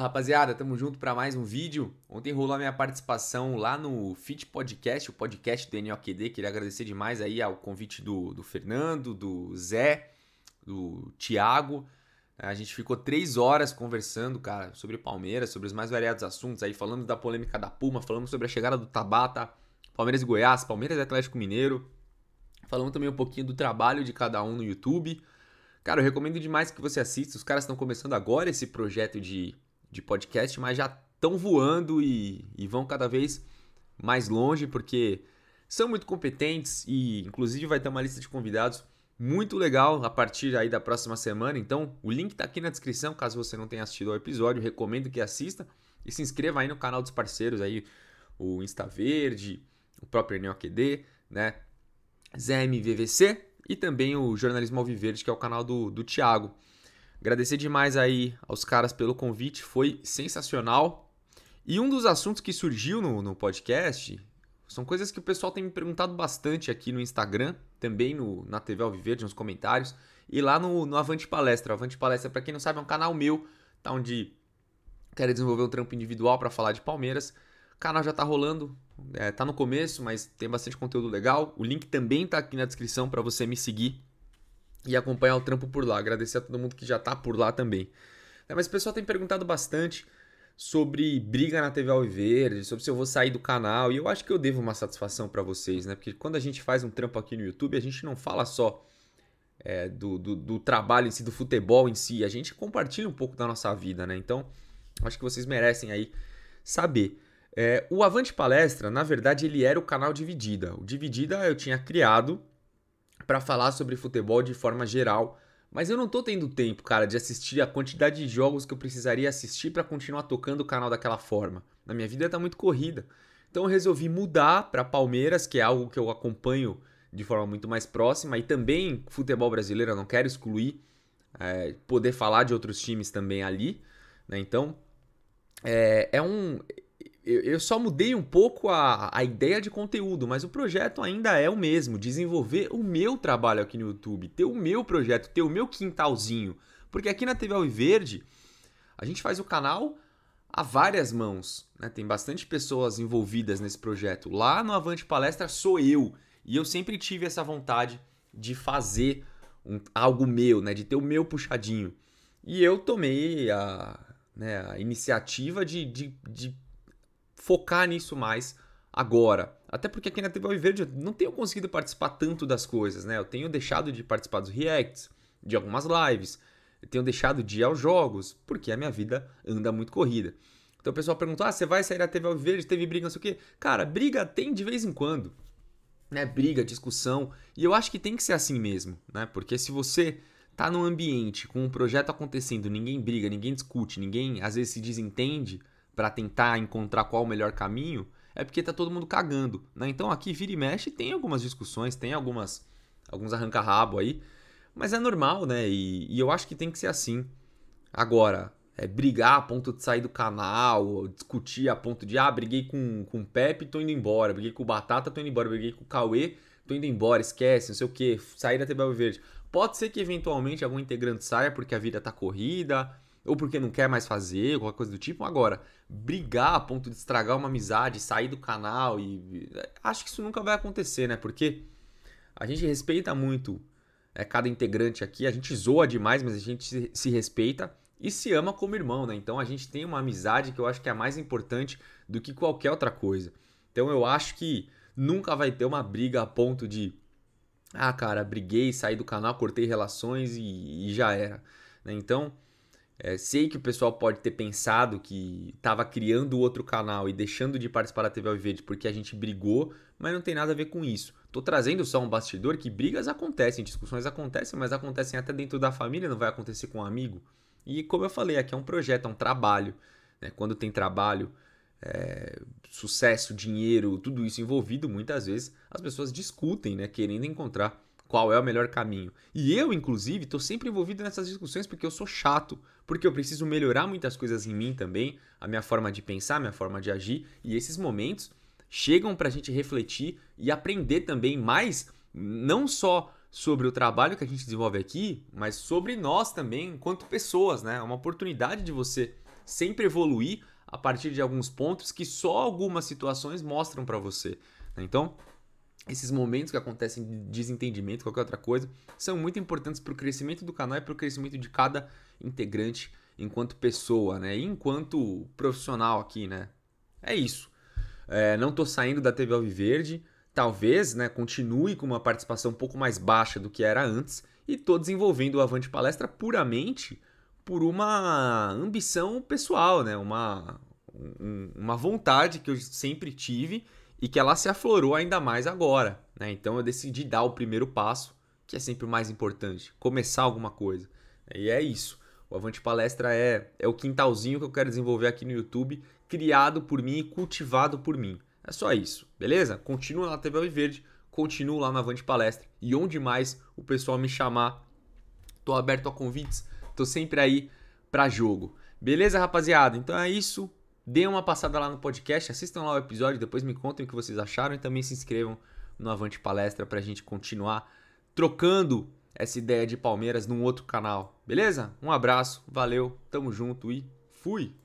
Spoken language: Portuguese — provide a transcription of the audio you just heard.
rapaziada, tamo junto para mais um vídeo. Ontem rolou a minha participação lá no Fit Podcast, o podcast do NOQD. Queria agradecer demais aí ao convite do, do Fernando, do Zé, do Tiago. A gente ficou três horas conversando, cara, sobre Palmeiras, sobre os mais variados assuntos. Aí falamos da polêmica da Puma, falamos sobre a chegada do Tabata, Palmeiras e Goiás, Palmeiras e Atlético Mineiro. Falamos também um pouquinho do trabalho de cada um no YouTube. Cara, eu recomendo demais que você assista. Os caras estão começando agora esse projeto de de podcast, mas já estão voando e, e vão cada vez mais longe, porque são muito competentes e inclusive vai ter uma lista de convidados muito legal a partir aí da próxima semana. Então, o link está aqui na descrição, caso você não tenha assistido ao episódio, recomendo que assista e se inscreva aí no canal dos parceiros aí, o Insta Verde, o próprio Enel QD, né? ZMVVC e também o Jornalismo Alviverde, que é o canal do, do Thiago. Agradecer demais aí aos caras pelo convite, foi sensacional. E um dos assuntos que surgiu no, no podcast são coisas que o pessoal tem me perguntado bastante aqui no Instagram, também no, na TV Alviverde, nos comentários, e lá no, no Avante Palestra. O Avante Palestra, para quem não sabe, é um canal meu, tá onde quero desenvolver um trampo individual para falar de Palmeiras. O canal já tá rolando, é, tá no começo, mas tem bastante conteúdo legal. O link também tá aqui na descrição para você me seguir e acompanhar o trampo por lá. Agradecer a todo mundo que já está por lá também. Né, mas o pessoal tem perguntado bastante sobre briga na TV Alviverde, sobre se eu vou sair do canal, e eu acho que eu devo uma satisfação para vocês, né? Porque quando a gente faz um trampo aqui no YouTube, a gente não fala só é, do, do, do, trabalho em si, do futebol em si, a gente compartilha um pouco da nossa vida, né? Então, acho que vocês merecem aí saber. É, o Avante Palestra, na verdade, ele era o canal Dividida. O Dividida eu tinha criado para falar sobre futebol de forma geral, mas eu não tô tendo tempo, cara, de assistir a quantidade de jogos que eu precisaria assistir para continuar tocando o canal daquela forma. Na minha vida tá muito corrida. Então eu resolvi mudar para Palmeiras, que é algo que eu acompanho de forma muito mais próxima e também futebol brasileiro, eu não quero excluir é, poder falar de outros times também ali, né? Então é, é um eu, só mudei um pouco a, a ideia de conteúdo, mas o projeto ainda é o mesmo: desenvolver o meu trabalho aqui no YouTube, ter o meu projeto, ter o meu quintalzinho. Porque aqui na TV Alviverde, a gente faz o canal a várias mãos. Né? Tem bastante pessoas envolvidas nesse projeto. Lá no Avante Palestra sou eu. E eu sempre tive essa vontade de fazer um, algo meu, né? de ter o meu puxadinho. E eu tomei a, né, a iniciativa de, de, de focar nisso mais agora. Até porque aqui na TV Verde eu não tenho conseguido participar tanto das coisas, né? Eu tenho deixado de participar dos reacts, de algumas lives, eu tenho deixado de ir aos jogos, porque a minha vida anda muito corrida. Então o pessoal perguntou: ah, você vai sair da TV Alviverde? Teve briga, não sei o quê. Cara, briga tem de vez em quando. Né? Briga, discussão. E eu acho que tem que ser assim mesmo, né? Porque se você tá num ambiente com um projeto acontecendo, ninguém briga, ninguém discute, ninguém às vezes se desentende, para tentar encontrar qual o melhor caminho, é porque tá todo mundo cagando, né? Então aqui vira e mexe tem algumas discussões, tem algumas alguns arranca-rabo aí, mas é normal, né? E, e eu acho que tem que ser assim. Agora, é brigar a ponto de sair do canal, discutir a ponto de, ah, briguei com, com o Pepe, tô indo embora, briguei com o Batata, tô indo embora, briguei com o Cauê, tô indo embora, esquece, não sei o que, sair da TV Verde. Pode ser que eventualmente algum integrante saia porque a vida tá corrida, ou porque não quer mais fazer, alguma coisa do tipo. Agora, brigar a ponto de estragar uma amizade, sair do canal e. Acho que isso nunca vai acontecer, né? Porque a gente respeita muito é, cada integrante aqui, a gente zoa demais, mas a gente se, se respeita e se ama como irmão, né? Então a gente tem uma amizade que eu acho que é mais importante do que qualquer outra coisa. Então eu acho que nunca vai ter uma briga a ponto de. Ah, cara, briguei, saí do canal, cortei relações e, e já era. Né? Então, é, sei que o pessoal pode ter pensado que estava criando outro canal e deixando de participar da TV Alviverde porque a gente brigou, mas não tem nada a ver com isso. Tô trazendo só um bastidor que brigas acontecem, discussões acontecem, mas acontecem até dentro da família, não vai acontecer com um amigo. E como eu falei, aqui é um projeto, é um trabalho. Né? Quando tem trabalho, é, sucesso, dinheiro, tudo isso envolvido, muitas vezes as pessoas discutem, né? querendo encontrar qual é o melhor caminho. E eu, inclusive, estou sempre envolvido nessas discussões porque eu sou chato, porque eu preciso melhorar muitas coisas em mim também, a minha forma de pensar, a minha forma de agir, e esses momentos chegam para a gente refletir e aprender também mais, não só sobre o trabalho que a gente desenvolve aqui, mas sobre nós também, enquanto pessoas, né? É uma oportunidade de você sempre evoluir a partir de alguns pontos que só algumas situações mostram para você. Né? Então, esses momentos que acontecem de desentendimento, qualquer outra coisa, são muito importantes para o crescimento do canal e para o crescimento de cada integrante enquanto pessoa, né? E enquanto profissional aqui, né? É isso. É, não estou saindo da TV Alviverde, talvez né, continue com uma participação um pouco mais baixa do que era antes, e estou desenvolvendo o Avante Palestra puramente por uma ambição pessoal, né? uma, um, uma vontade que eu sempre tive e que ela se aflorou ainda mais agora. Né? Então eu decidi dar o primeiro passo, que é sempre o mais importante, começar alguma coisa. E é isso. O Avante Palestra é, é o quintalzinho que eu quero desenvolver aqui no YouTube, criado por mim e cultivado por mim. É só isso, beleza? Continua na TV Verde, continuo lá na Avante Palestra e onde mais o pessoal me chamar. Tô aberto a convites, tô sempre aí para jogo. Beleza, rapaziada? Então é isso. Dê uma passada lá no podcast, assistam lá o episódio, depois me contem o que vocês acharam e também se inscrevam no Avante Palestra para a gente continuar trocando essa ideia de Palmeiras num outro canal, beleza? Um abraço, valeu, tamo junto e fui!